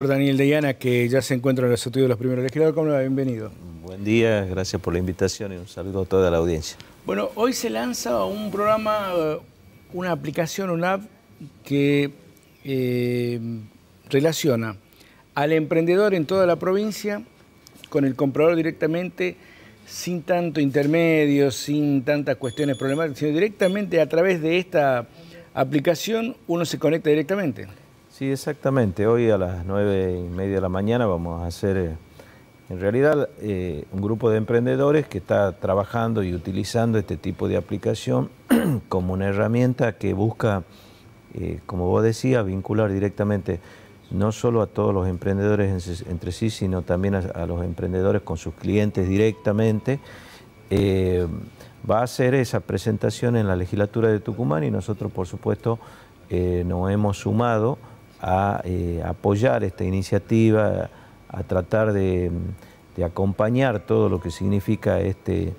Daniel Deiana, que ya se encuentra en los estudios de los primeros legisladores. ¿Cómo va? Bienvenido. Buen día, gracias por la invitación y un saludo a toda la audiencia. Bueno, hoy se lanza un programa, eh, una aplicación, una app que eh, relaciona al emprendedor en toda la provincia con el comprador directamente, sin tanto intermedio, sin tantas cuestiones problemáticas, sino directamente a través de esta aplicación uno se conecta directamente. Sí, exactamente. Hoy a las nueve y media de la mañana vamos a hacer, eh, en realidad, eh, un grupo de emprendedores que está trabajando y utilizando este tipo de aplicación como una herramienta que busca, eh, como vos decías, vincular directamente no solo a todos los emprendedores entre sí, sino también a, a los emprendedores con sus clientes directamente. va a hacer esa presentación en la legislatura de Tucumán y nosotros, por supuesto, nos hemos sumado a eh, apoyar esta iniciativa, a tratar de, acompañar todo lo que significa este,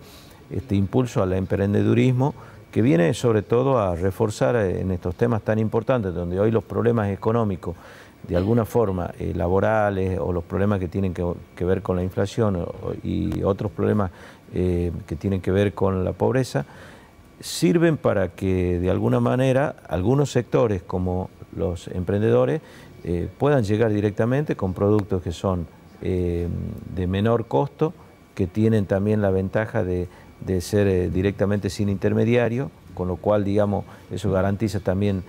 este, impulso al emprendedurismo, que viene sobre todo a reforzar eh, en estos temas tan importantes, donde hoy los problemas económicos, de alguna forma, eh, laborales o los problemas que tienen que, ver con la inflación y otros problemas que tienen que ver con la pobreza, sirven para que de alguna manera algunos sectores como los emprendedores eh, puedan llegar directamente con productos que son eh, de menor costo, que tienen también la ventaja de, ser eh, directamente sin intermediario, con lo cual, digamos, eso garantiza también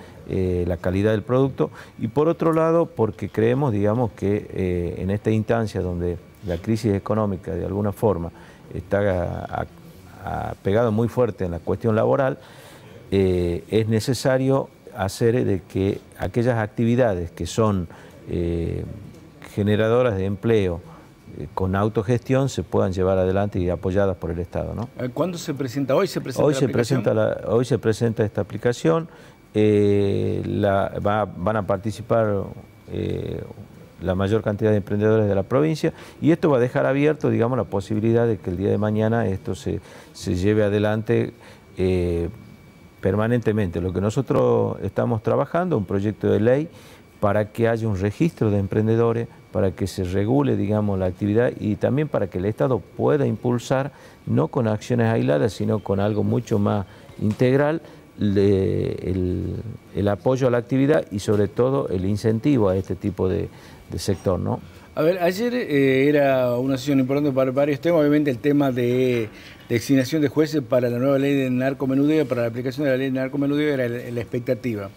la calidad del producto. Y por otro lado, porque creemos, digamos, que en esta instancia donde la crisis económica de alguna forma está a, pegado muy fuerte en la cuestión laboral, es necesario hacer de que aquellas actividades que son eh, generadoras de empleo eh, con autogestión se puedan llevar adelante y apoyadas por el Estado. Eh, ¿Cuándo se presenta? ¿Hoy se presenta hoy se Presenta hoy se presenta esta aplicación. van a participar la mayor cantidad de emprendedores de la provincia y esto va a dejar abierto, digamos, la posibilidad de que el día de mañana esto se, se lleve adelante permanentemente. Lo que nosotros estamos trabajando, un proyecto de ley para que haya un registro de emprendedores, para que se regule, digamos, la actividad y también para que el Estado pueda impulsar, no con acciones aisladas, sino con algo mucho más integral, el, apoyo a la actividad y sobre todo el incentivo a este tipo de, sector, ¿no? ayer eh, era una sesión importante para varios temas, obviamente el tema de, designación de jueces para la nueva ley de narcomenudeo, para la aplicación de la ley de narcomenudeo era la, expectativa.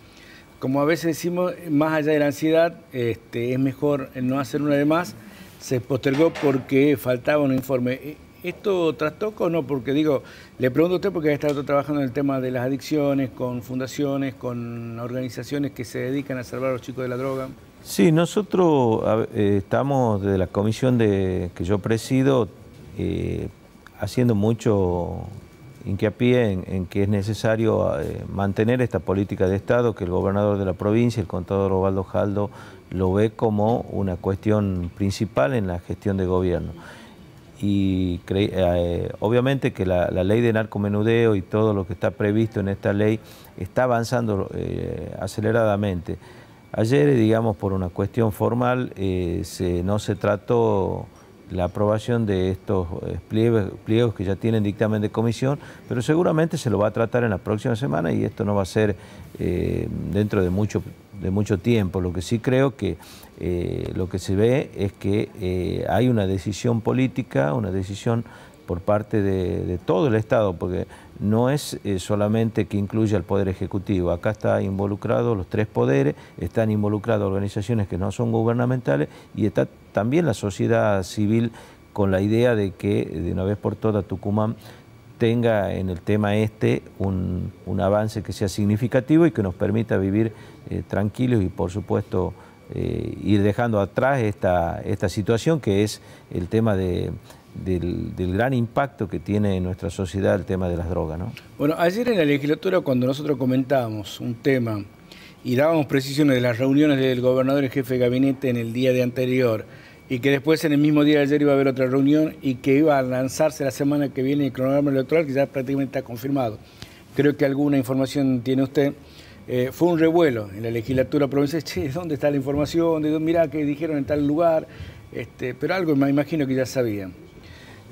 Como a veces decimos, más allá de la ansiedad, este, es mejor no hacer una de más. Se postergó porque faltaba un informe. ¿Esto trastoca o no? Porque digo, le pregunto a usted porque ha estado trabajando en el tema de las adicciones, con fundaciones, con organizaciones que se dedican a salvar a los chicos de la droga. Sí, nosotros eh, estamos desde la comisión de, que yo presido eh, haciendo mucho hincapié en, en que es necesario eh, mantener esta política de Estado que el gobernador de la provincia, el contador Ovaldo Jaldo, lo ve como una cuestión principal en la gestión de gobierno y eh, obviamente que la, ley de narcomenudeo y todo lo que está previsto en esta ley está avanzando eh, aceleradamente. Ayer, digamos, por una cuestión formal, eh, no se trató la aprobación de estos pliegos, pliegos, que ya tienen dictamen de comisión, pero seguramente se lo va a tratar en la próxima semana y esto no va a ser dentro de mucho de mucho tiempo. Lo que sí creo que eh, lo que se ve es que eh, hay una decisión política, una decisión por parte de, todo el Estado, porque no es eh, solamente que incluya al Poder Ejecutivo, acá están involucrados los tres poderes, están involucradas organizaciones que no son gubernamentales y está también la sociedad civil con la idea de que de una vez por todas Tucumán tenga en el tema este un, avance que sea significativo y que nos permita vivir eh, tranquilos y por supuesto eh, ir dejando atrás esta, esta situación que es el tema del, gran impacto que tiene en nuestra sociedad el tema de las drogas. Bueno, ayer en la legislatura cuando nosotros comentábamos un tema y dábamos precisiones de las reuniones del gobernador y jefe de gabinete en el día de anterior, y que después en el mismo día de ayer iba a haber otra reunión y que iba a lanzarse la semana que viene el cronograma electoral, que ya prácticamente está confirmado. Creo que alguna información tiene usted. Eh, fue un revuelo en la legislatura provincial, che, ¿dónde está la información? De, mirá que dijeron en tal lugar, este, pero algo me imagino que ya sabían.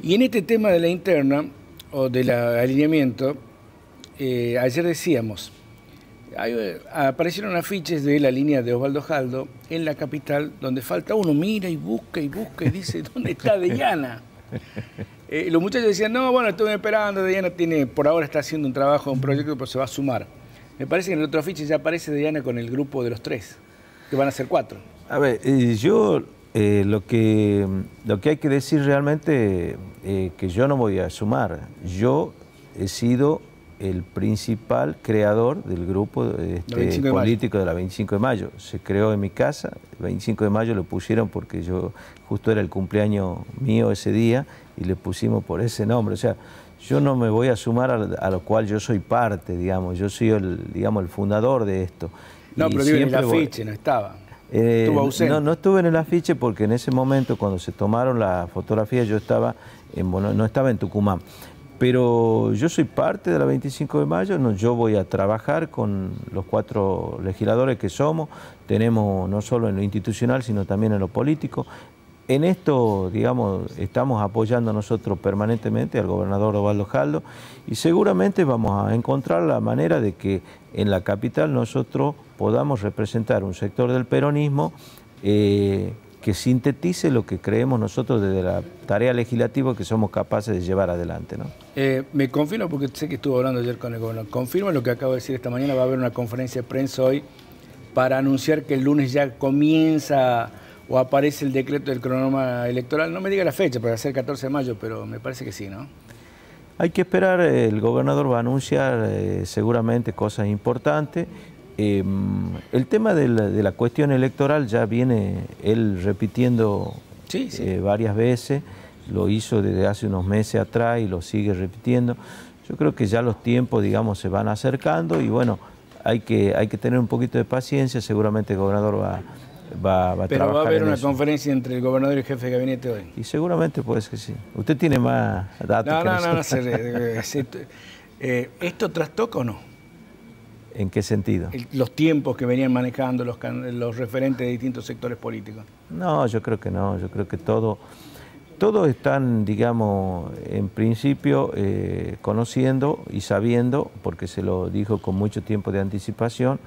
Y en este tema de la interna o del alineamiento, eh, ayer decíamos, aparecieron afiches de la línea de Osvaldo Jaldo en la capital, donde falta uno, mira y busca y busca y dice, ¿dónde está Deyana? Eh, los muchachos decían, no, bueno, estuve esperando, Deyana tiene, por ahora está haciendo un trabajo, un proyecto, pero se va a sumar. Me parece que en el otro afiche ya aparece Deyana con el grupo de los tres, que van a ser cuatro. A ver, yo eh, lo, que, lo que hay que decir realmente eh, que yo no voy a sumar. Yo he sido el principal creador del grupo eh, este, político de, la 25 de mayo. Se creó en mi casa, 25 de mayo lo pusieron porque yo justo era el cumpleaños mío ese día y le pusimos por ese nombre. O sea, yo no me voy a sumar a, lo cual yo soy parte, digamos, yo soy el, digamos, el fundador de esto. No, pero digo, en el afiche no estaba. Eh, no, no estuve en el afiche porque en ese momento cuando se tomaron ...la fotografía yo estaba en, no estaba en Tucumán pero yo soy parte de la 25 de mayo, yo voy a trabajar con los cuatro legisladores que somos, tenemos no solo en lo institucional, sino también en lo político. En esto, digamos, estamos apoyando nosotros permanentemente al gobernador Ovaldo Jaldo y seguramente vamos a encontrar la manera de que en la capital nosotros podamos representar un sector del peronismo eh, que sintetice lo que creemos nosotros desde la tarea legislativa que somos capaces de llevar adelante. ¿no? Eh, me confirmo porque sé que estuvo hablando ayer con el gobernador, confirma lo que acabo de decir esta mañana, va a haber una conferencia de prensa hoy para anunciar que el lunes ya comienza o aparece el decreto del cronoma electoral. No me diga la fecha, para ser el 14 de mayo, pero me parece que sí, ¿no? Hay que esperar, el gobernador va a anunciar eh, seguramente cosas importantes Em, el tema de la, cuestión electoral ya viene él repitiendo eh, varias veces, lo hizo desde hace unos meses atrás y lo sigue repitiendo. Yo creo que ya los tiempos, digamos, se van acercando y bueno, hay que, tener un poquito de paciencia, seguramente el gobernador va, a a Pero va a haber una conferencia entre el gobernador y el jefe de gabinete hoy. Y seguramente puede ser que sí. Usted tiene más datos. esto, eh, eh, ¿Esto trastoca o no? ¿En qué sentido? los tiempos que venían manejando los, los referentes de distintos sectores políticos. No, yo creo que no, yo creo que todo, todos están, digamos, en principio eh, conociendo y sabiendo, porque se lo dijo con mucho tiempo de anticipación,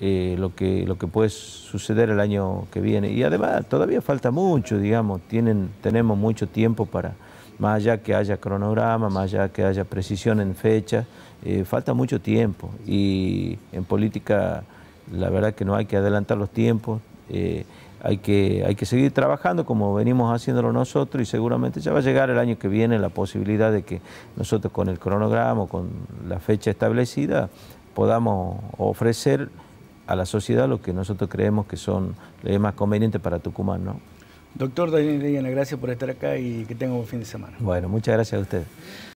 eh, lo, que, lo que puede suceder el año que viene. Y además todavía falta mucho, digamos, tienen, tenemos mucho tiempo para más allá que haya cronograma, más allá que haya precisión en fecha, eh, falta mucho tiempo y en política la verdad que no hay que adelantar los tiempos, eh, hay, que, hay que seguir trabajando como venimos haciéndolo nosotros y seguramente ya va a llegar el año que viene la posibilidad de que nosotros con el cronograma, con la fecha establecida, podamos ofrecer a la sociedad lo que nosotros creemos que son, es más conveniente para Tucumán. ¿no? Doctor Daniel gracias por estar acá y que tenga un buen fin de semana. Bueno, muchas gracias a usted.